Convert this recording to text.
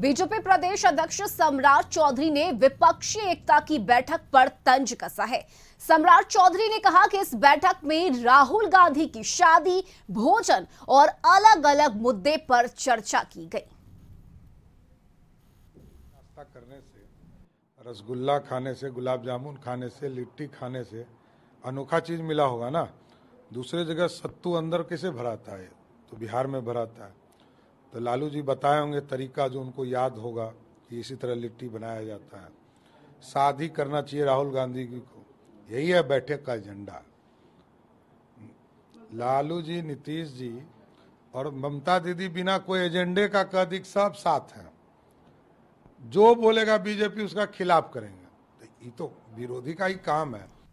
BJP प्रदेश अध्यक्ष सम्राट चौधरी ने विपक्षी एकता की बैठक पर तंज कसा है सम्राट चौधरी ने कहा कि इस बैठक में राहुल गांधी की शादी भोजन और अलग अलग मुद्दे पर चर्चा की गई नाश्ता करने से रसगुल्ला खाने से गुलाब जामुन खाने से लिट्टी खाने से अनोखा चीज मिला होगा ना दूसरे जगह सत्तू अंदर कैसे भराता है तो बिहार में भराता है तो लालू जी बताए होंगे तरीका जो उनको याद होगा कि इसी तरह लिट्टी बनाया जाता है साथ ही करना चाहिए राहुल गांधी जी को यही है बैठक का एजेंडा लालू जी नीतीश जी और ममता दीदी बिना कोई एजेंडे का कह दी सब साथ हैं जो बोलेगा बीजेपी उसका खिलाफ करेंगे तो ये तो विरोधी का ही काम है